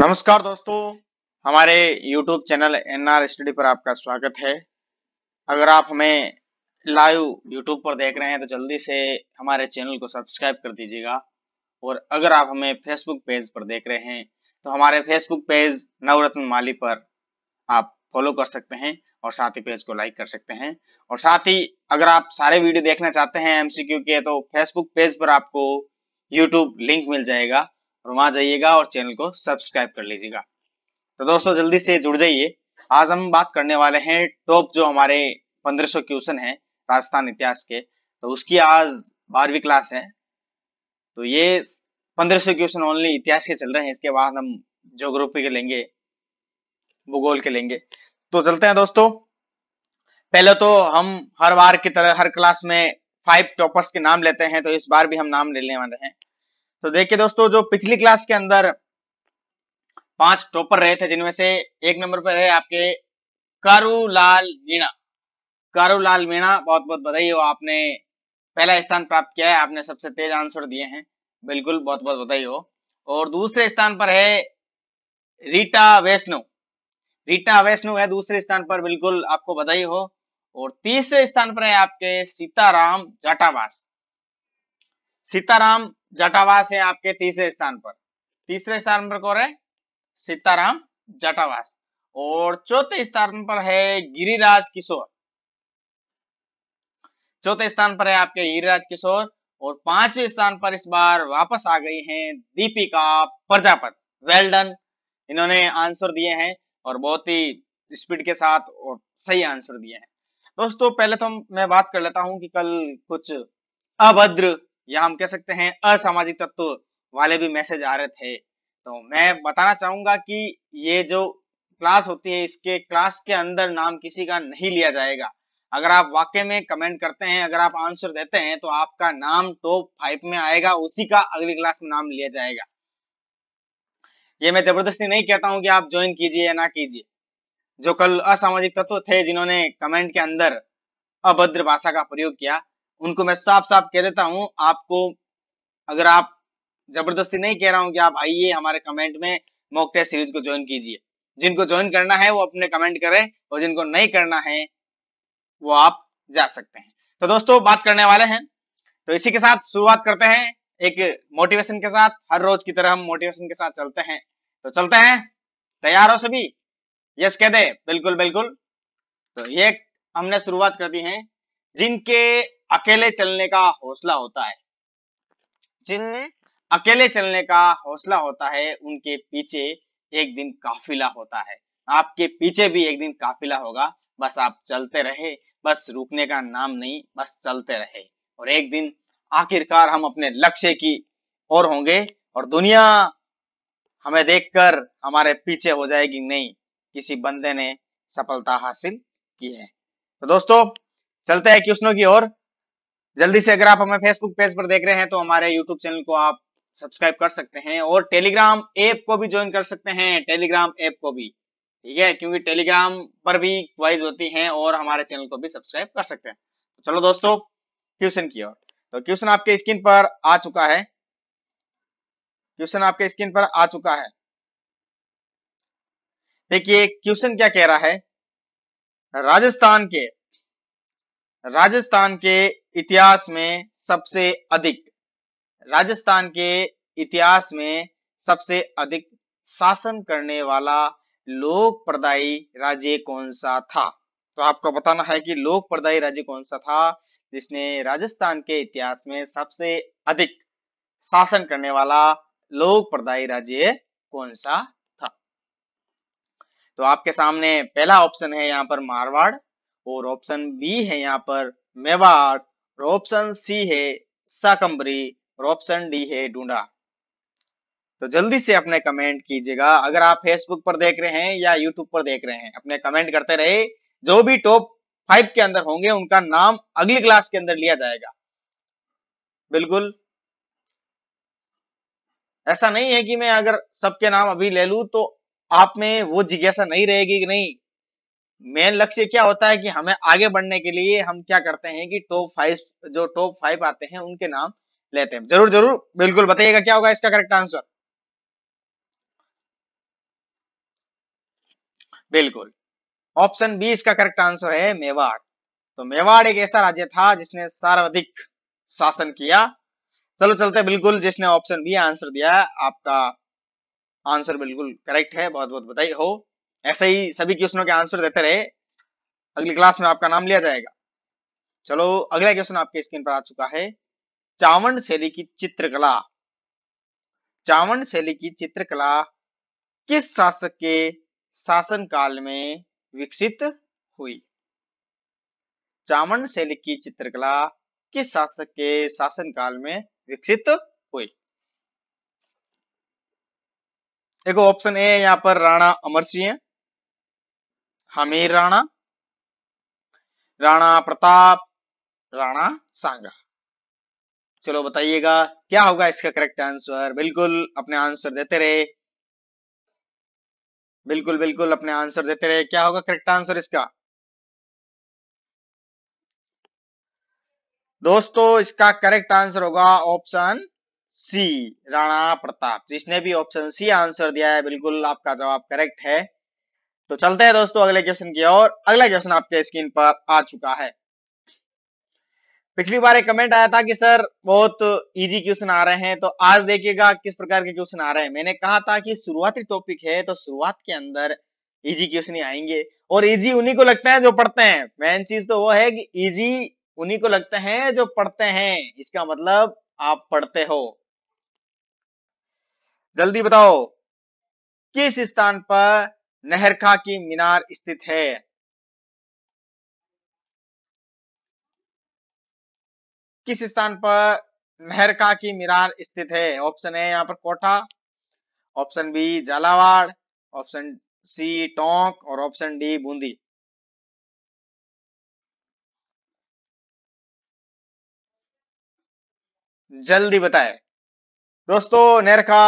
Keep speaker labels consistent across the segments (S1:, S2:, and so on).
S1: नमस्कार दोस्तों हमारे YouTube channel N R study पर आपका स्वागत है अगर आप हमें लाइव YouTube पर देख रहे हैं तो जल्दी से हमारे चैनल को सब्सक्राइब कर दीजिएगा और अगर आप हमें Facebook पेज पर देख रहे हैं तो हमारे Facebook पेज नवरत्न माली पर आप फॉलो कर सकते हैं और साथ ही पेज को लाइक कर सकते हैं और साथ ही अगर आप सारे वीडियो देखना चाहते हैं एमसीक्यू के तो फेसबुक पेज पर आपको यूट्यूब लिंक मिल जाएगा और वहां जाइएगा और चैनल को सब्सक्राइब कर लीजिएगा तो दोस्तों जल्दी से जुड़ जाइए आज हम बात करने वाले हैं टॉप जो हमारे 1500 क्वेश्चन है राजस्थान इतिहास के तो उसकी आज बारहवीं क्लास है तो ये 1500 क्वेश्चन ओनली इतिहास के चल रहे हैं इसके बाद हम जोग्राफी के लेंगे भूगोल के लेंगे तो चलते हैं दोस्तों पहले तो हम हर बार की तरह हर क्लास में फाइव टॉपर्स के नाम लेते हैं तो इस बार भी हम नाम लेने वाले हैं तो देखिए दोस्तों जो पिछली क्लास के अंदर पांच टॉपर रहे थे जिनमें से एक नंबर पर रहे आपके लाल मीणा लाल मीणा बहुत बहुत बधाई हो आपने पहला स्थान प्राप्त किया है आपने सबसे तेज आंसर दिए हैं बिल्कुल बहुत बहुत बधाई हो और दूसरे स्थान पर है रीटा वैष्णु रीटा वैष्णु है दूसरे स्थान पर बिल्कुल आपको बधाई हो और तीसरे स्थान पर है आपके सीताराम जाटावास सीताराम जटावास है आपके तीसरे स्थान पर तीसरे स्थान पर कौन है सीताराम जटावास और चौथे स्थान पर है गिरिराज किशोर चौथे स्थान पर है आपके गिरिराज किशोर और पांचवें स्थान पर इस बार वापस आ गई हैं दीपिका प्रजापत वेल डन इन्होंने आंसर दिए हैं और बहुत ही स्पीड के साथ और सही आंसर दिए हैं दोस्तों पहले तो मैं बात कर लेता हूं कि कल कुछ अभद्र या हम कह सकते हैं असामाजिक तत्व वाले भी मैसेज आ रहे थे तो मैं बताना चाहूंगा कि ये जो क्लास होती है इसके क्लास के अंदर नाम किसी का नहीं लिया जाएगा अगर आप वाक्य में कमेंट करते हैं अगर आप आंसर देते हैं तो आपका नाम टॉप फाइव में आएगा उसी का अगली क्लास में नाम लिया जाएगा ये मैं जबरदस्ती नहीं कहता हूं कि आप ज्वाइन कीजिए या ना कीजिए जो कल असामाजिक तत्व थे जिन्होंने कमेंट के अंदर अभद्र भाषा का प्रयोग किया उनको मैं साफ साफ कह देता हूं आपको अगर आप जबरदस्ती नहीं कह रहा हूं कि आप आइए हमारे कमेंट में मॉक टेस्ट सीरीज को ज्वाइन कीजिए जिनको ज्वाइन करना है वो अपने कमेंट करें और जिनको नहीं करना है वो आप जा सकते हैं तो दोस्तों बात करने वाले हैं तो इसी के साथ शुरुआत करते हैं एक मोटिवेशन के साथ हर रोज की तरह हम मोटिवेशन के साथ चलते हैं तो चलते हैं तैयार हो सभी यस कह दे बिल्कुल बिल्कुल तो ये हमने शुरुआत कर दी है जिनके अकेले चलने का हौसला होता है जिनमें अकेले चलने का हौसला होता है उनके पीछे एक दिन काफिला होता है आपके पीछे भी एक दिन काफिला होगा बस आप चलते रहे बस रुकने का नाम नहीं बस चलते रहे और एक दिन आखिरकार हम अपने लक्ष्य की ओर होंगे और दुनिया हमें देखकर हमारे पीछे हो जाएगी नहीं किसी बंदे ने सफलता हासिल की है तो दोस्तों चलते हैं क्वेश्चनों की ओर जल्दी से अगर आप हमें फेसबुक पेज पर देख रहे हैं तो हमारे यूट्यूब चैनल को आप सब्सक्राइब कर सकते हैं और टेलीग्राम ऐप को भी ज्वाइन कर सकते हैं टेलीग्राम ऐप को भी ठीक है क्योंकि टेलीग्राम पर भी क्वाइज होती हैं और हमारे चैनल को भी सब्सक्राइब कर सकते हैं चलो दोस्तों क्वेश्चन की ओर तो क्वेश्चन आपके स्क्रीन पर आ चुका है क्वेश्चन आपके स्क्रीन पर आ चुका है देखिए क्वेश्चन क्या कह रहा है राजस्थान के राजस्थान के इतिहास में सबसे अधिक राजस्थान के इतिहास में सबसे अधिक शासन करने वाला लोक प्रदायी राज्य कौन सा था तो आपको बताना है कि लोक प्रदायी राज्य कौन सा था जिसने राजस्थान के इतिहास में सबसे अधिक शासन करने वाला लोक प्रदायी राज्य कौन सा था तो आपके सामने पहला ऑप्शन है यहाँ पर मारवाड़ और ऑप्शन बी है यहाँ पर मेवाड़ और ऑप्शन सी है साकंबरी और ऑप्शन डी है डूडा तो जल्दी से अपने कमेंट कीजिएगा अगर आप फेसबुक पर देख रहे हैं या यूट्यूब पर देख रहे हैं अपने कमेंट करते रहे जो भी टॉप फाइव के अंदर होंगे उनका नाम अगली क्लास के अंदर लिया जाएगा बिल्कुल ऐसा नहीं है कि मैं अगर सबके नाम अभी ले लू तो आप में वो जिज्ञासा नहीं रहेगी कि नहीं मेन लक्ष्य क्या होता है कि हमें आगे बढ़ने के लिए हम क्या करते हैं कि टॉप फाइव जो टॉप फाइव आते हैं उनके नाम लेते हैं जरूर जरूर बिल्कुल बताइएगा क्या होगा इसका करेक्ट आंसर बिल्कुल ऑप्शन बी इसका करेक्ट आंसर है मेवाड़ तो मेवाड़ एक ऐसा राज्य था जिसने सर्वाधिक शासन किया चलो चलते बिल्कुल जिसने ऑप्शन बी आंसर दिया आपका आंसर बिल्कुल करेक्ट है बहुत बहुत बधाई हो ऐसे ही सभी क्वेश्चनों के आंसर देते रहे अगली क्लास में आपका नाम लिया जाएगा चलो अगला क्वेश्चन आपके स्क्रीन पर आ चुका है चावन शैली की चित्रकला चावन शैली की चित्रकला किस शासक के शासन काल में विकसित हुई चावन शैली की चित्रकला किस शासक के शासन काल में विकसित हुई देखो ऑप्शन ए यहाँ पर राणा अमर सिंह हमीर राणा राणा प्रताप राणा सांगा चलो बताइएगा क्या होगा इसका करेक्ट आंसर बिल्कुल अपने आंसर देते रहे बिल्कुल बिल्कुल अपने आंसर देते रहे क्या होगा करेक्ट आंसर इसका दोस्तों इसका करेक्ट आंसर होगा ऑप्शन सी राणा प्रताप जिसने भी ऑप्शन सी आंसर दिया है बिल्कुल आपका जवाब करेक्ट है तो चलते हैं दोस्तों अगले क्वेश्चन की और अगला क्वेश्चन आपके स्क्रीन पर आ चुका है पिछली बार एक कमेंट आया था कि सर बहुत इजी क्वेश्चन आ रहे हैं तो आज देखिएगा किस प्रकार के क्वेश्चन आ रहे हैं मैंने कहा था कि शुरुआती टॉपिक है तो शुरुआत के अंदर इजी क्वेश्चन ही आएंगे और इजी उन्हीं को लगता है जो पढ़ते हैं मेन चीज तो वो है कि इजी उन्हीं को लगते हैं जो पढ़ते हैं इसका मतलब आप पढ़ते हो जल्दी बताओ किस स्थान पर नहरखा की मीनार स्थित है किस स्थान पर नहरका की मीनार स्थित है ऑप्शन है यहां पर Kota option B Jhalawar option C Tonk और ऑप्शन डी बूंदी जल्दी बताए दोस्तों नहरखा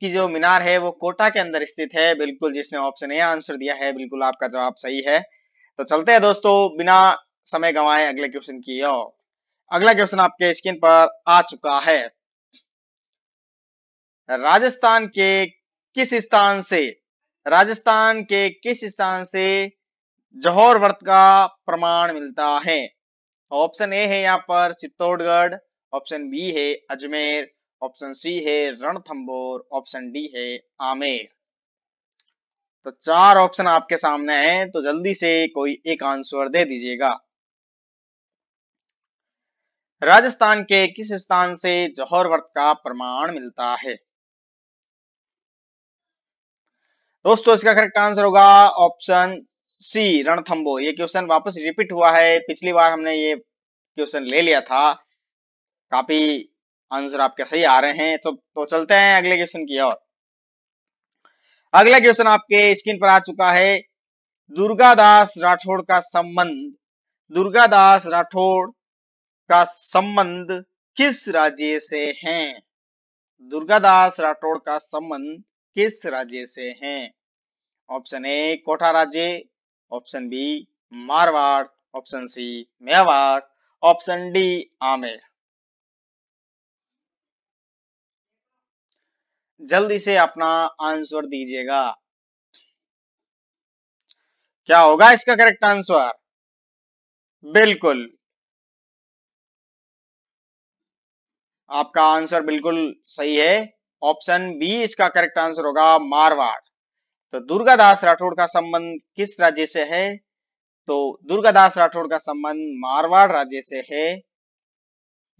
S1: की जो मीनार है वो कोटा के अंदर स्थित है बिल्कुल जिसने ऑप्शन ए आंसर दिया है बिल्कुल आपका जवाब सही है तो चलते हैं दोस्तों बिना समय गंवाए अगले क्वेश्चन की ओर अगला क्वेश्चन आपके स्क्रीन पर आ चुका है राजस्थान के किस स्थान से राजस्थान के किस स्थान से जौहर व्रत का प्रमाण मिलता है ऑप्शन ए है यहाँ पर चित्तौड़गढ़ ऑप्शन बी है अजमेर ऑप्शन सी है रणथंबोर ऑप्शन डी है आमेर तो चार ऑप्शन आपके सामने हैं तो जल्दी से कोई एक आंसर दे दीजिएगा राजस्थान के किस स्थान से जौहर व्रत का प्रमाण मिलता है दोस्तों इसका करेक्ट आंसर होगा ऑप्शन सी रणथंबोर ये क्वेश्चन वापस रिपीट हुआ है पिछली बार हमने ये क्वेश्चन ले लिया था काफी आंसर आपके सही आ रहे हैं तो तो चलते हैं अगले क्वेश्चन की ओर अगला क्वेश्चन आपके स्क्रीन पर आ चुका है दुर्गादास राठौड़ का संबंध दुर्गादास राठौड़ का संबंध किस राज्य से है दुर्गादास राठौड़ का संबंध किस राज्य से है ऑप्शन ए कोटा राज्य option B Marwar option C Mewar option D Amer जल्दी से अपना आंसर दीजिएगा क्या होगा इसका करेक्ट आंसर बिल्कुल आपका आंसर बिल्कुल सही है ऑप्शन बी इसका करेक्ट आंसर होगा मारवाड़ तो दुर्गादास राठौड़ का संबंध किस राज्य से है तो दुर्गादास राठौड़ का संबंध मारवाड़ राज्य से है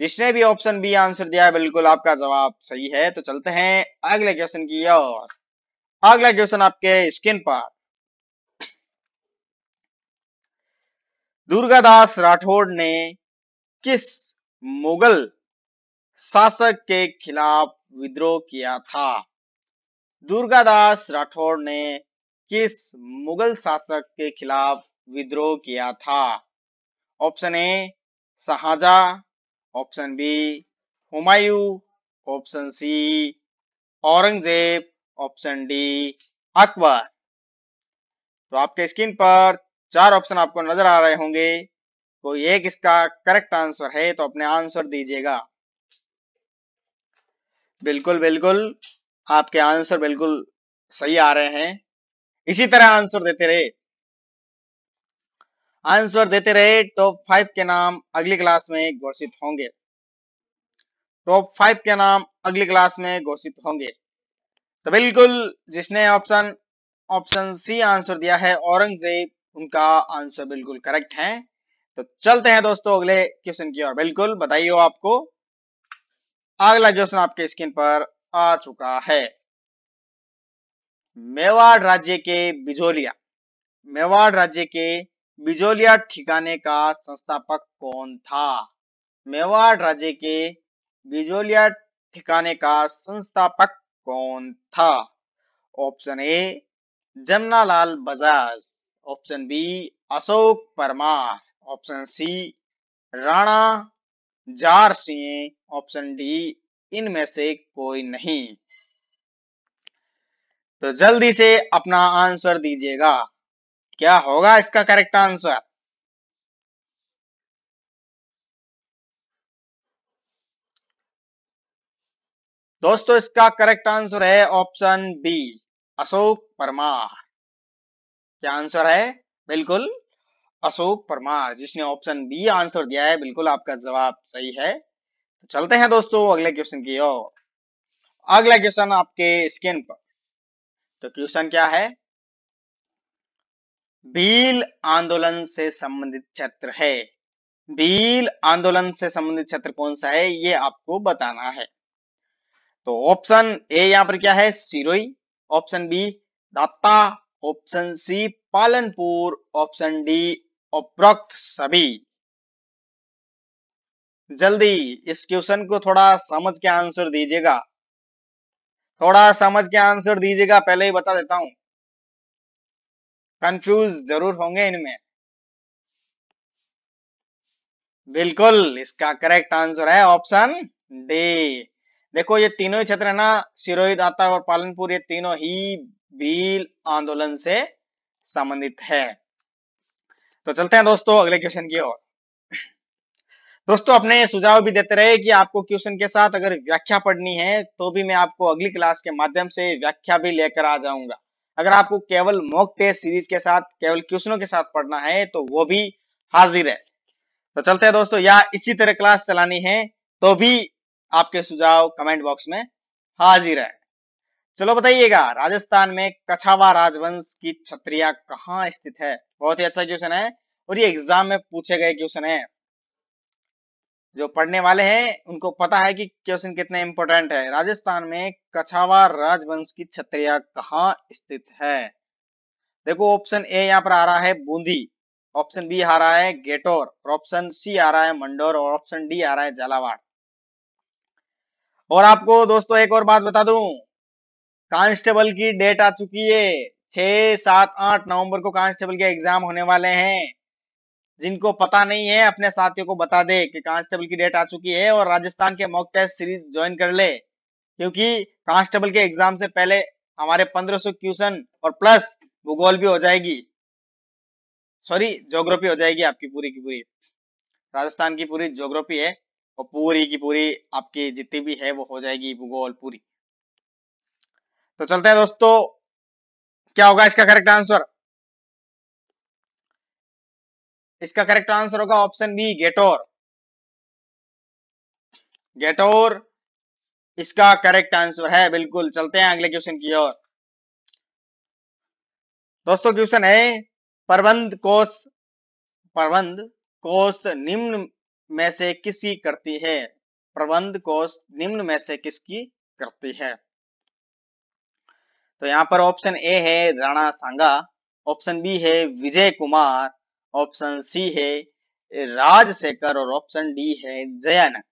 S1: जिसने भी ऑप्शन बी आंसर दिया है बिल्कुल आपका जवाब सही है तो चलते हैं अगले क्वेश्चन की और अगला क्वेश्चन आपके स्क्रीन पर दुर्गादास राठौड़ ने किस मुगल शासक के खिलाफ विद्रोह किया था दुर्गादास राठौड़ ने किस मुगल शासक के खिलाफ विद्रोह किया था option A Shahjahan option B Humayun option C Aurangzeb option D Akbar तो आपके स्क्रीन पर चार ऑप्शन आपको नजर आ रहे होंगे कोई तो एक इसका करेक्ट आंसर है तो अपने आंसर दीजिएगा बिल्कुल बिल्कुल आपके आंसर बिल्कुल सही आ रहे हैं इसी तरह आंसर देते रहे आंसर देते रहे टॉप फाइव के नाम अगली क्लास में घोषित होंगे टॉप फाइव के नाम अगली क्लास में घोषित होंगे तो बिल्कुल जिसने ऑप्शन ऑप्शन सी आंसर दिया है औरंगजेब उनका आंसर बिल्कुल करेक्ट है तो चलते हैं दोस्तों अगले क्वेश्चन की ओर बिल्कुल बताइए आपको अगला क्वेश्चन आपके स्क्रीन पर आ चुका है मेवाड़ राज्य के बिजोलिया मेवाड़ राज्य के बिजोलिया ठिकाने का संस्थापक कौन था मेवाड़ राज्य के बिजोलिया ठिकाने का संस्थापक कौन था option A Jamnalal Bajaj option B Ashok Parmar option C Rana जार सिंह ऑप्शन डी इनमें से कोई नहीं तो जल्दी से अपना आंसर दीजिएगा क्या होगा इसका करेक्ट आंसर दोस्तों इसका करेक्ट आंसर है ऑप्शन बी अशोक परमार क्या आंसर है बिल्कुल अशोक परमार जिसने ऑप्शन बी आंसर दिया है बिल्कुल आपका जवाब सही है तो चलते हैं दोस्तों अगले क्वेश्चन की ओर अगला क्वेश्चन आपके स्क्रीन पर तो क्वेश्चन क्या है भील आंदोलन से संबंधित क्षेत्र है भील आंदोलन से संबंधित क्षेत्र कौन सा है ये आपको बताना है तो ऑप्शन ए यहां पर क्या है सिरोई ऑप्शन बी दाता option C Palanpur option D उपरोक्त सभी जल्दी इस क्वेश्चन को थोड़ा समझ के आंसर दीजिएगा थोड़ा समझ के आंसर दीजिएगा पहले ही बता देता हूं कंफ्यूज जरूर होंगे इनमें बिल्कुल इसका करेक्ट आंसर है ऑप्शन डी देखो ये तीनों क्षेत्र है ना सिरोही दाता और पालनपुर ये तीनों ही भील आंदोलन से संबंधित है तो चलते हैं दोस्तों अगले क्वेश्चन की ओर दोस्तों अपने सुझाव भी देते रहे कि आपको क्वेश्चन के साथ अगर व्याख्या पढ़नी है तो भी मैं आपको अगली क्लास के माध्यम से व्याख्या भी लेकर आ जाऊंगा अगर आपको केवल मॉक टेस्ट सीरीज के साथ केवल क्वेश्चनों के साथ पढ़ना है तो वो भी हाजिर है तो चलते हैं दोस्तों या इसी तरह क्लास चलानी है तो भी आपके सुझाव कमेंट बॉक्स में हाजिर है चलो बताइएगा राजस्थान में कछावा राजवंश की छत्रिया कहाँ स्थित है बहुत ही अच्छा क्वेश्चन है और ये एग्जाम में पूछे गए क्वेश्चन है जो पढ़ने वाले हैं उनको पता है कि क्वेश्चन कितने इंपॉर्टेंट है राजस्थान में कछावा राजवंश की छत्रिया कहाँ स्थित है देखो ऑप्शन ए यहाँ पर आ रहा है बूंदी ऑप्शन बी आ रहा है गेटोर और ऑप्शन सी आ रहा है मंडोर और ऑप्शन डी आ रहा है झालावाड़ और आपको दोस्तों एक और बात बता दू कांस्टेबल की डेट आ चुकी है छह सात आठ नवंबर को कांस्टेबल के एग्जाम होने वाले हैं जिनको पता नहीं है अपने साथियों को बता दे कि कांस्टेबल की डेट आ चुकी है और राजस्थान के मॉक टेस्ट सीरीज ज्वाइन कर ले क्योंकि कांस्टेबल के एग्जाम से पहले हमारे 1500 क्वेश्चन और प्लस भूगोल भी हो जाएगी सॉरी ज्योग्राफी हो जाएगी आपकी पूरी की पूरी राजस्थान की पूरी ज्योग्राफी है और पूरी की पूरी आपकी जितनी भी है वो हो जाएगी भूगोल पूरी तो चलते हैं दोस्तों क्या होगा इसका करेक्ट आंसर इसका करेक्ट आंसर होगा ऑप्शन बी गेटोर गेटोर इसका करेक्ट आंसर है बिल्कुल चलते हैं अगले क्वेश्चन की ओर दोस्तों क्वेश्चन है प्रबंध कोष प्रबंध कोष निम्न में से किसकी करती है प्रबंध कोष निम्न में से किसकी करती है तो यहां पर ऑप्शन ए है राणा सांगा ऑप्शन बी है विजय कुमार ऑप्शन सी है राजशेखर और ऑप्शन डी है जयानक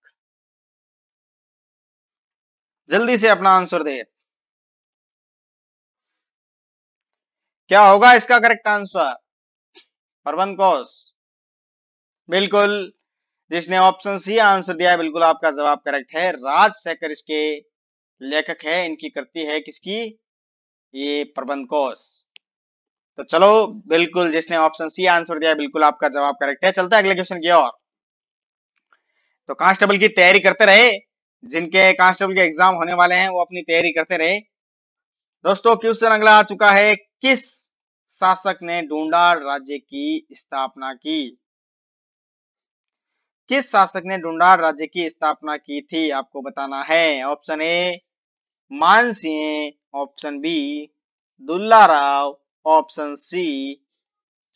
S1: जल्दी से अपना आंसर दे क्या होगा इसका करेक्ट आंसर प्रबंध कोष बिल्कुल जिसने ऑप्शन सी आंसर दिया है बिल्कुल आपका जवाब करेक्ट है राजशेखर इसके लेखक है इनकी करती है किसकी ये प्रबंध कोष तो चलो बिल्कुल जिसने ऑप्शन सी आंसर दिया बिल्कुल आपका जवाब करेक्ट है चलता है अगले क्वेश्चन की और तो कांस्टेबल की तैयारी करते रहे जिनके कांस्टेबल के एग्जाम होने वाले हैं वो अपनी तैयारी करते रहे दोस्तों क्वेश्चन अगला आ चुका है किस शासक ने डूंडार राज्य की स्थापना की किस शासक ने डूंडार राज्य की स्थापना की थी आपको बताना है option A Mansingh option B Dulla Rao option C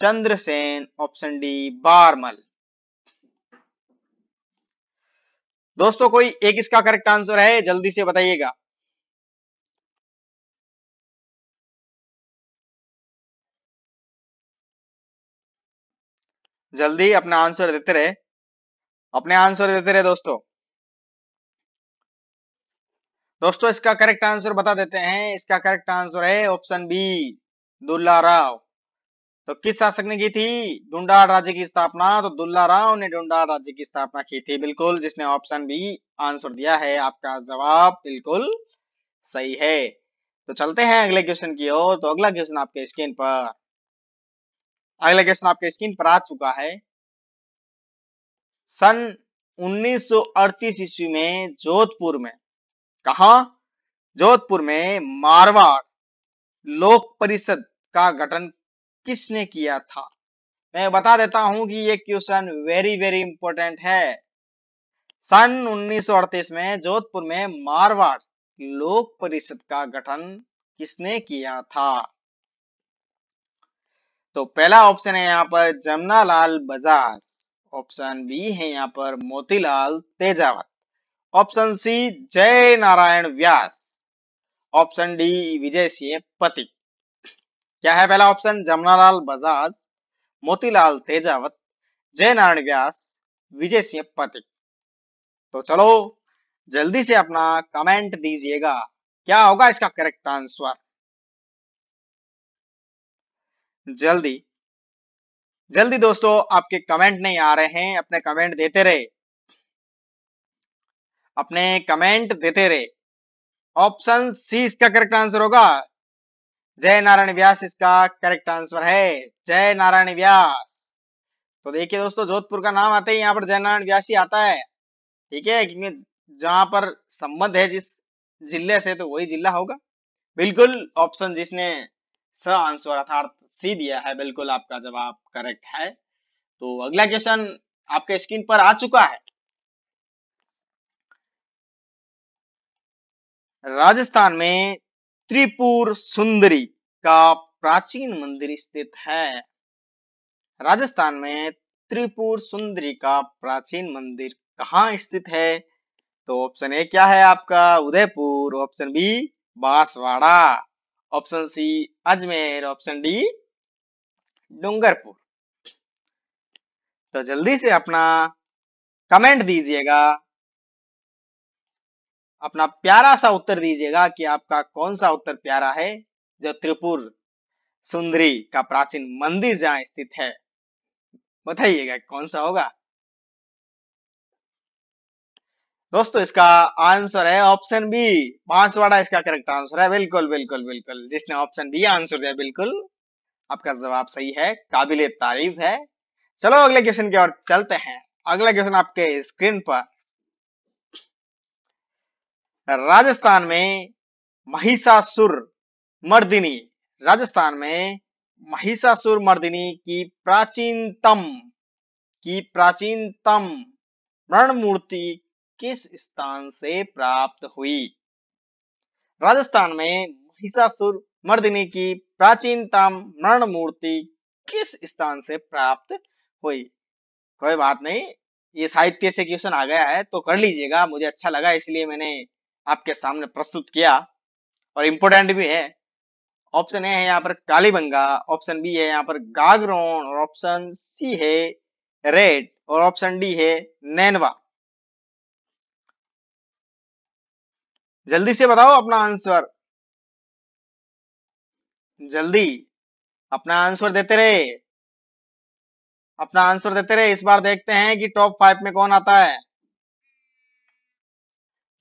S1: Chandrasen option D Barmal दोस्तों कोई एक इसका करेक्ट आंसर है जल्दी से बताइएगा जल्दी अपना आंसर देते रहे अपने आंसर देते रहे दोस्तों दोस्तों इसका करेक्ट आंसर बता देते हैं इसका करेक्ट आंसर है ऑप्शन बी दुल्ला राव तो किस शासक ने की थी ढूंढाड़ राज्य की स्थापना तो दुल्ला राव ने ढूंढाड़ राज्य की स्थापना की थी बिल्कुल जिसने ऑप्शन बी आंसर दिया है आपका जवाब बिल्कुल सही है तो चलते हैं अगले क्वेश्चन की ओर तो अगला क्वेश्चन आपके स्क्रीन पर अगला क्वेश्चन आपके स्क्रीन पर आ चुका है सन 1938 ईस्वी में जोधपुर में कहा जोधपुर में मारवाड़ लोक परिषद का गठन किसने किया था मैं बता देता हूं कि ये क्वेश्चन वेरी वेरी इंपॉर्टेंट है सन 1938 में जोधपुर में मारवाड़ लोक परिषद का गठन किसने किया था तो पहला ऑप्शन है यहाँ पर जमनालाल बजाज ऑप्शन बी है यहाँ पर Motilal Tejawat option C Jai Narayan Vyas option D Vijay Singh पति क्या है पहला ऑप्शन जमुनालाल बजाज मोतीलाल तेजावत जय नारायण व्यास विजय सिंह पतिक तो चलो जल्दी से अपना कमेंट दीजिएगा क्या होगा इसका करेक्ट आंसर जल्दी जल्दी दोस्तों आपके कमेंट नहीं आ रहे हैं अपने कमेंट देते रहे अपने कमेंट देते रहे ऑप्शन सी इसका करेक्ट आंसर होगा जय नारायण व्यास इसका करेक्ट आंसर है जय नारायण व्यास तो देखिए दोस्तों जोधपुर का नाम आते ही यहाँ पर जय नारायण व्यास ही आता है ठीक है क्योंकि जहां पर संबंध है जिस जिले से तो वही जिला होगा बिल्कुल ऑप्शन जिसने स आंसर अर्थात सी दिया है बिल्कुल आपका जवाब करेक्ट है तो अगला क्वेश्चन आपके स्क्रीन पर आ चुका है राजस्थान में त्रिपुर सुंदरी का प्राचीन मंदिर स्थित है राजस्थान में त्रिपुर सुंदरी का प्राचीन मंदिर कहाँ स्थित है तो ऑप्शन ए क्या है आपका Udaipur option B Banswara option C Ajmer option D Dungarpur तो जल्दी से अपना कमेंट दीजिएगा अपना प्यारा सा उत्तर दीजिएगा कि आपका कौन सा उत्तर प्यारा है जो त्रिपुर सुंदरी का प्राचीन मंदिर जहां स्थित है बताइएगा कौन सा होगा दोस्तों इसका आंसर है ऑप्शन बी बांसवाड़ा इसका करेक्ट आंसर है बिल्कुल बिल्कुल बिल्कुल जिसने ऑप्शन बी आंसर दिया बिल्कुल आपका जवाब सही है काबिल तारीफ है चलो अगले क्वेश्चन की ओर चलते हैं अगला क्वेश्चन आपके स्क्रीन पर राजस्थान में महिषासुर मर्दिनी राजस्थान में महिषासुर मर्दिनी की प्राचीनतम की प्राचीनतम मरण मूर्ति किस स्थान से प्राप्त हुई राजस्थान में महिषासुर मर्दिनी की प्राचीनतम मरण मूर्ति किस स्थान से प्राप्त हुई कोई बात नहीं ये साहित्य से क्वेश्चन आ गया है तो कर लीजिएगा मुझे अच्छा लगा इसलिए मैंने आपके सामने प्रस्तुत किया और इम्पोर्टेंट भी है ऑप्शन ए है यहाँ पर कालीबंगा ऑप्शन बी है यहाँ पर गागरोन और ऑप्शन सी है रेड और ऑप्शन डी है नैनवा जल्दी से बताओ अपना आंसर जल्दी अपना आंसर देते रहे अपना आंसर देते रहे इस बार देखते हैं कि टॉप फाइव में कौन आता है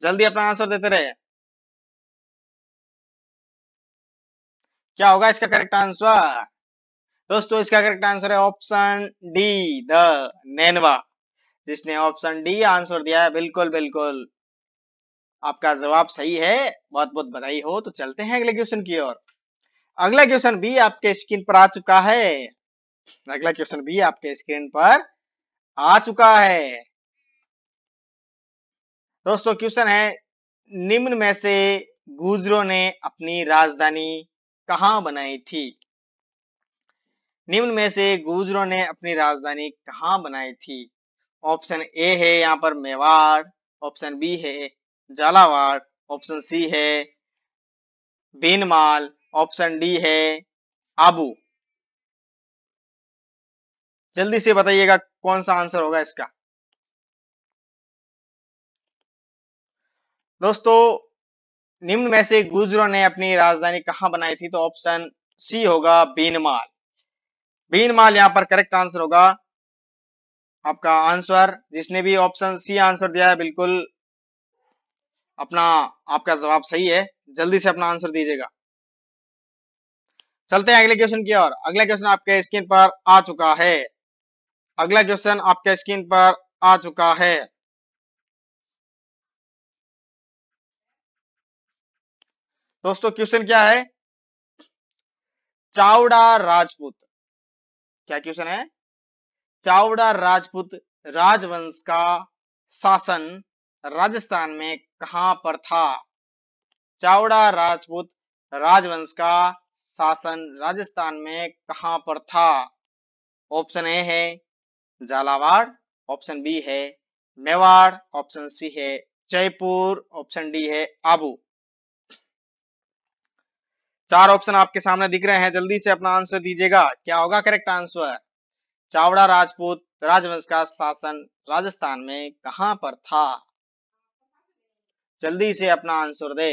S1: जल्दी अपना आंसर देते रहे क्या होगा इसका करेक्ट आंसर दोस्तों इसका करेक्ट आंसर है ऑप्शन डी द नैनवा जिसने ऑप्शन डी आंसर दिया है बिल्कुल बिल्कुल आपका जवाब सही है बहुत बहुत बधाई हो तो चलते हैं अगले क्वेश्चन की ओर अगला क्वेश्चन भी आपके स्क्रीन पर आ चुका है अगला क्वेश्चन भी आपके स्क्रीन पर आ चुका है दोस्तों क्वेश्चन है निम्न में से गुजरों ने अपनी राजधानी कहा बनाई थी निम्न में से गुजरों ने अपनी राजधानी कहा बनाई थी ऑप्शन ए है यहाँ पर मेवाड़ ऑप्शन बी है झालावाड़ ऑप्शन सी है बेनमाल ऑप्शन डी है आबू जल्दी से बताइएगा कौन सा आंसर होगा इसका दोस्तों निम्न में से गुजरों ने अपनी राजधानी कहां बनाई थी तो ऑप्शन सी होगा बीनमाल बीनमाल यहां पर करेक्ट आंसर होगा आपका आंसर जिसने भी ऑप्शन सी आंसर दिया है बिल्कुल अपना आपका जवाब सही है जल्दी से अपना आंसर दीजिएगा चलते हैं अगले क्वेश्चन की ओर अगला क्वेश्चन आपके स्क्रीन पर आ चुका है अगला क्वेश्चन आपके स्क्रीन पर आ चुका है दोस्तों क्वेश्चन क्या है चावड़ा राजपूत क्या क्वेश्चन है चावड़ा राजपूत राजवंश का शासन राजस्थान में कहां पर था चावड़ा राजपूत राजवंश का शासन राजस्थान में कहां पर था ऑप्शन ए है झालावाड़ ऑप्शन बी है मेवाड़ ऑप्शन सी है जयपुर ऑप्शन डी है आबू चार ऑप्शन आपके सामने दिख रहे हैं जल्दी से अपना आंसर दीजिएगा क्या होगा करेक्ट आंसर चावड़ा राजपूत राजवंश का शासन राजस्थान में कहां पर था जल्दी से अपना आंसर दे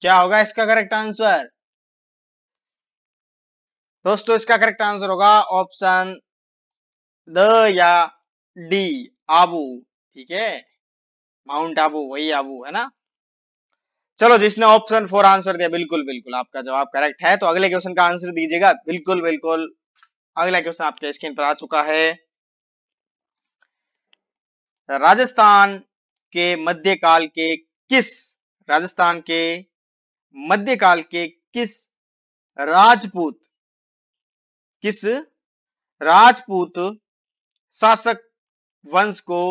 S1: क्या होगा इसका करेक्ट आंसर दोस्तों इसका करेक्ट आंसर होगा ऑप्शन द या डी आबू ठीक है माउंट आबू वही आबू है ना चलो जिसने ऑप्शन फोर आंसर दिया बिल्कुल बिल्कुल आपका जवाब करेक्ट है तो अगले क्वेश्चन का आंसर दीजिएगा बिल्कुल बिल्कुल अगला क्वेश्चन आपके स्क्रीन पर आ चुका है राजस्थान के मध्यकाल के किस राजस्थान के मध्यकाल के किस राजपूत किस राजपूत शासक वंश को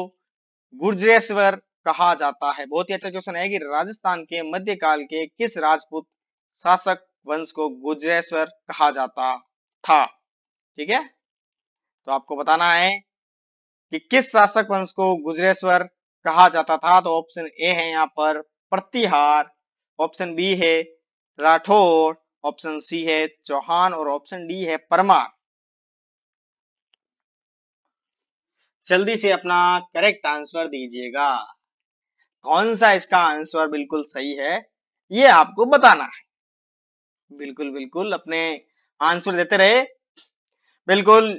S1: गुर्जरेश्वर कहा जाता है बहुत ही अच्छा क्वेश्चन है कि राजस्थान के मध्यकाल के किस राजपूत शासक वंश को गुजरेश्वर कहा जाता था ठीक है तो आपको बताना है कि किस शासक वंश को गुजरेश्वर कहा जाता था तो ऑप्शन ए है यहाँ पर प्रतिहार ऑप्शन बी है राठौर ऑप्शन सी है चौहान और ऑप्शन डी है परमार जल्दी से अपना करेक्ट आंसर दीजिएगा कौन सा इसका आंसर बिल्कुल सही है ये आपको बताना है बिल्कुल बिल्कुल अपने आंसर देते रहे बिल्कुल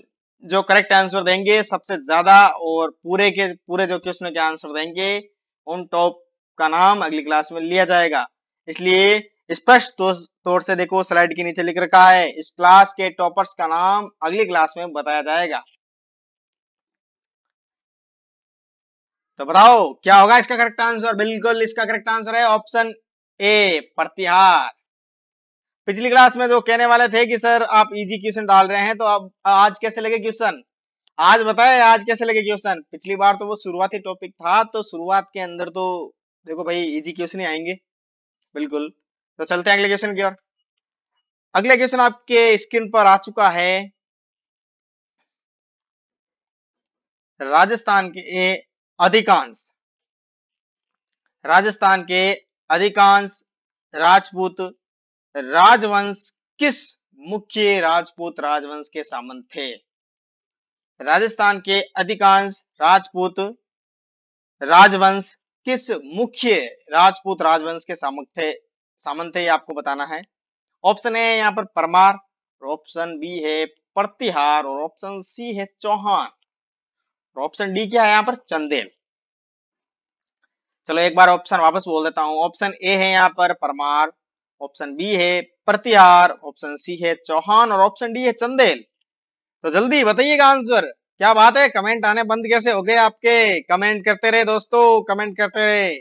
S1: जो करेक्ट आंसर देंगे सबसे ज्यादा और पूरे के पूरे जो क्वेश्चन के आंसर देंगे उन टॉप का नाम अगली क्लास में लिया जाएगा इसलिए स्पष्ट तो, तौर से देखो स्लाइड के नीचे लिख रखा है इस क्लास के टॉपर्स का नाम अगली क्लास में बताया जाएगा तो बताओ क्या होगा इसका करेक्ट आंसर बिल्कुल इसका करेक्ट आंसर है ऑप्शन ए प्रतिहार पिछली क्लास में जो कहने वाले थे कि सर आप इजी क्वेश्चन डाल रहे हैं तो अब आज कैसे लगे क्वेश्चन आज बताए आज कैसे लगे क्वेश्चन पिछली बार तो वो शुरुआती टॉपिक था तो शुरुआत के अंदर तो देखो भाई इजी क्वेश्चन ही आएंगे बिल्कुल तो चलते हैं अगले क्वेश्चन की ओर अगला क्वेश्चन आपके स्क्रीन पर आ चुका है राजस्थान के अधिकांश राजस्थान के अधिकांश राजपूत राजवंश किस मुख्य राजपूत राजवंश के सामंत थे राजस्थान के अधिकांश राजपूत राजवंश किस मुख्य राजपूत राजवंश के सामंत थे सामंत थे आपको बताना है ऑप्शन ए यहां पर परमार ऑप्शन बी है प्रतिहार और ऑप्शन सी है चौहान ऑप्शन तो डी क्या है यहाँ पर चंदेल चलो एक बार ऑप्शन वापस बोल देता हूं ऑप्शन ए है यहाँ पर परमार ऑप्शन बी है प्रतिहार ऑप्शन सी है चौहान और ऑप्शन डी है चंदेल तो जल्दी बताइएगा आंसर क्या बात है कमेंट आने बंद कैसे हो गए आपके कमेंट करते रहे दोस्तों कमेंट करते रहे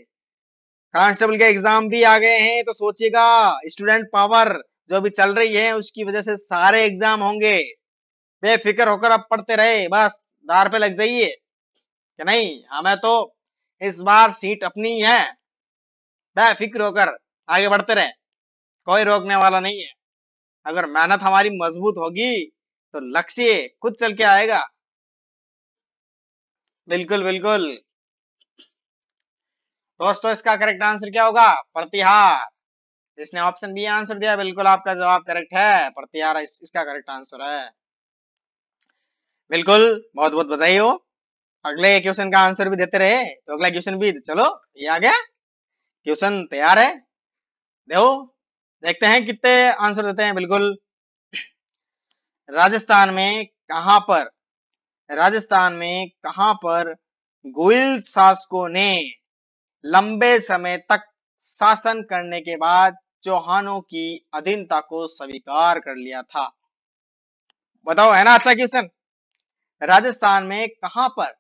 S1: कांस्टेबल के एग्जाम भी आ गए हैं तो सोचिएगा स्टूडेंट पावर जो भी चल रही है उसकी वजह से सारे एग्जाम होंगे बेफिक्र होकर आप पढ़ते रहे बस दार पे लग जाइए कि नहीं हमें तो इस बार सीट अपनी है बेफिक्र होकर आगे बढ़ते रहे कोई रोकने वाला नहीं है अगर मेहनत हमारी मजबूत होगी तो लक्ष्य खुद चल के आएगा बिल्कुल बिल्कुल दोस्तों इसका करेक्ट आंसर क्या होगा प्रतिहार जिसने ऑप्शन बी आंसर दिया बिल्कुल आपका जवाब करेक्ट है प्रतिहार इस, इसका करेक्ट आंसर है बिल्कुल बहुत बहुत बधाई हो अगले क्वेश्चन का आंसर भी देते रहे तो अगला क्वेश्चन भी चलो ये आ गया क्वेश्चन तैयार है देखो देखते हैं कितने आंसर देते हैं बिल्कुल राजस्थान में कहां पर राजस्थान में कहां पर गोयल शासकों ने लंबे समय तक शासन करने के बाद चौहानों की अधीनता को स्वीकार कर लिया था बताओ है ना अच्छा क्वेश्चन राजस्थान में कहां पर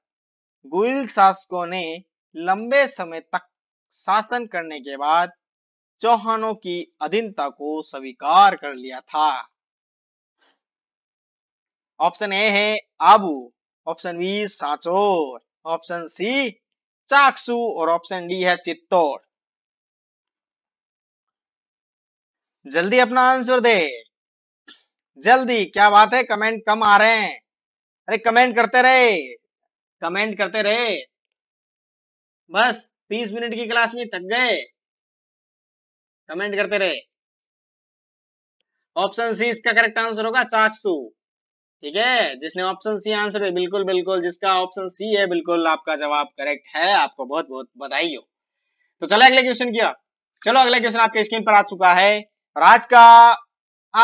S1: गुइल शासकों ने लंबे समय तक शासन करने के बाद चौहानों की अधीनता को स्वीकार कर लिया था ऑप्शन ए है Abu option B Sanchore option C Chaksu और ऑप्शन डी है चित्तौड़ जल्दी अपना आंसर दे जल्दी क्या बात है कमेंट कम आ रहे हैं अरे कमेंट करते रहे कमेंट करते रहे बस तीस मिनट की क्लास में थक गए कमेंट करते रहे ऑप्शन सी इसका करेक्ट आंसर होगा चाकसू ठीक है जिसने ऑप्शन सी आंसर दिया बिल्कुल बिल्कुल जिसका ऑप्शन सी है बिल्कुल आपका जवाब करेक्ट है आपको बहुत बहुत बधाई हो तो चले अगले क्वेश्चन की ओर चलो अगला क्वेश्चन आपके स्क्रीन पर आ चुका है और आज का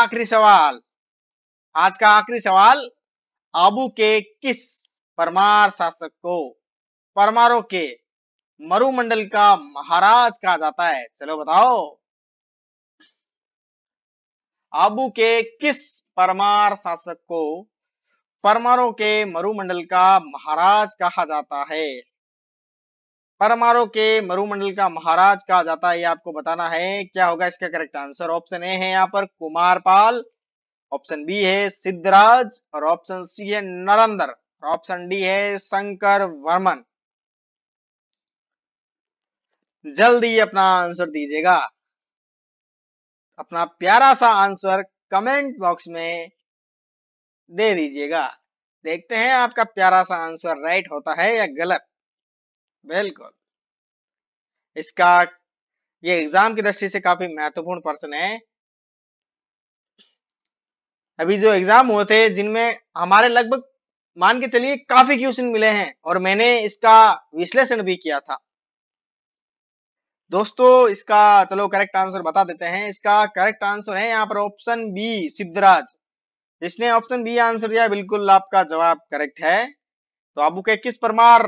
S1: आखिरी सवाल आज का आखिरी सवाल आबू के किस परमार शासक को परमारों के मरुमंडल का महाराज कहा जाता है चलो बताओ आबू के किस परमार शासक को परमारों के मरुमंडल का महाराज कहा जाता है परमारों के मरुमंडल का महाराज कहा जाता है ये आपको बताना है क्या होगा इसका करेक्ट आंसर ऑप्शन ए है यहाँ पर कुमारपाल ऑप्शन बी है सिद्धराज और ऑप्शन सी है नरंदर और ऑप्शन डी है शंकर वर्मन जल्दी अपना आंसर दीजिएगा अपना प्यारा सा आंसर कमेंट बॉक्स में दे दीजिएगा देखते हैं आपका प्यारा सा आंसर राइट होता है या गलत बिल्कुल इसका ये एग्जाम की दृष्टि से काफी महत्वपूर्ण प्रश्न है अभी जो एग्जाम हुए थे जिनमें हमारे लगभग मान के चलिए काफी क्वेश्चन मिले हैं और मैंने इसका विश्लेषण भी किया था दोस्तों इसका चलो करेक्ट आंसर बता देते हैं इसका करेक्ट आंसर है यहाँ पर ऑप्शन बी सिद्धराज इसने ऑप्शन बी आंसर दिया बिल्कुल आपका जवाब करेक्ट है तो अबू के किस परमार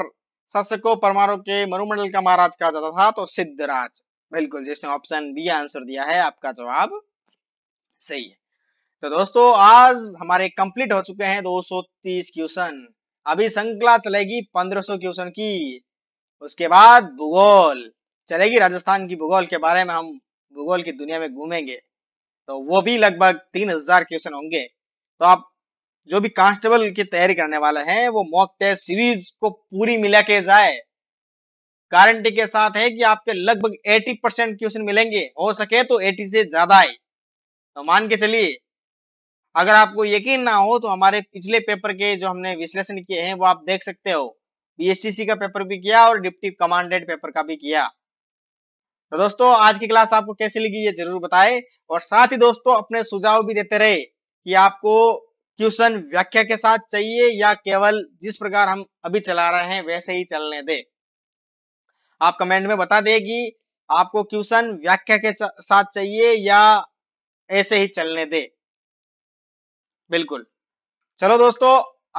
S1: शासकों परमारों के मरुमंडल का महाराज कहा जाता था तो सिद्धराज बिल्कुल जिसने ऑप्शन बी आंसर दिया है आपका जवाब सही है तो दोस्तों आज हमारे कंप्लीट हो चुके हैं 230 क्वेश्चन अभी श्रृंखला चलेगी 1500 क्वेश्चन की उसके बाद भूगोल चलेगी राजस्थान की भूगोल के बारे में हम भूगोल की दुनिया में घूमेंगे तो वो भी लगभग 3000 क्वेश्चन होंगे तो आप जो भी कांस्टेबल की तैयारी करने वाले हैं वो मॉक टेस्ट सीरीज को पूरी मिला के जाए गारंटी के साथ है कि आपके लगभग 80 परसेंट क्वेश्चन मिलेंगे हो सके तो 80 से ज्यादा आए तो मान के चलिए अगर आपको यकीन ना हो तो हमारे पिछले पेपर के जो हमने विश्लेषण किए हैं वो आप देख सकते हो बी का पेपर भी किया और डिप्टी कमांडेंट पेपर का भी किया तो दोस्तों आज की क्लास आपको कैसे लगी ये जरूर बताएं और साथ ही दोस्तों अपने सुझाव भी देते रहे कि आपको क्वेश्चन व्याख्या के साथ चाहिए या केवल जिस प्रकार हम अभी चला रहे हैं वैसे ही चलने दे आप कमेंट में बता दे कि आपको क्वेश्चन व्याख्या के साथ चाहिए या ऐसे ही चलने दे बिल्कुल चलो दोस्तों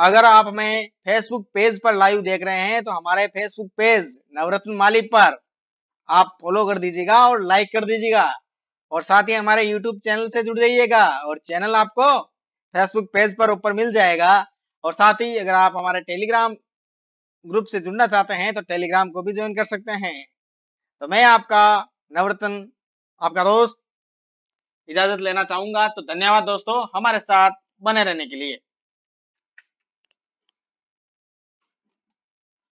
S1: अगर आप हमें फेसबुक पेज पर लाइव देख रहे हैं तो हमारे फेसबुक पेज नवरत्न माली पर आप फॉलो कर दीजिएगा और लाइक कर दीजिएगा और साथ ही हमारे यूट्यूब चैनल से जुड़ जाइएगा और चैनल आपको फेसबुक पेज पर ऊपर मिल जाएगा और साथ ही अगर आप हमारे टेलीग्राम ग्रुप से जुड़ना चाहते हैं तो टेलीग्राम को भी ज्वाइन कर सकते हैं तो मैं आपका नवरत्न आपका दोस्त इजाजत लेना चाहूंगा तो धन्यवाद दोस्तों हमारे साथ बने रहने के लिए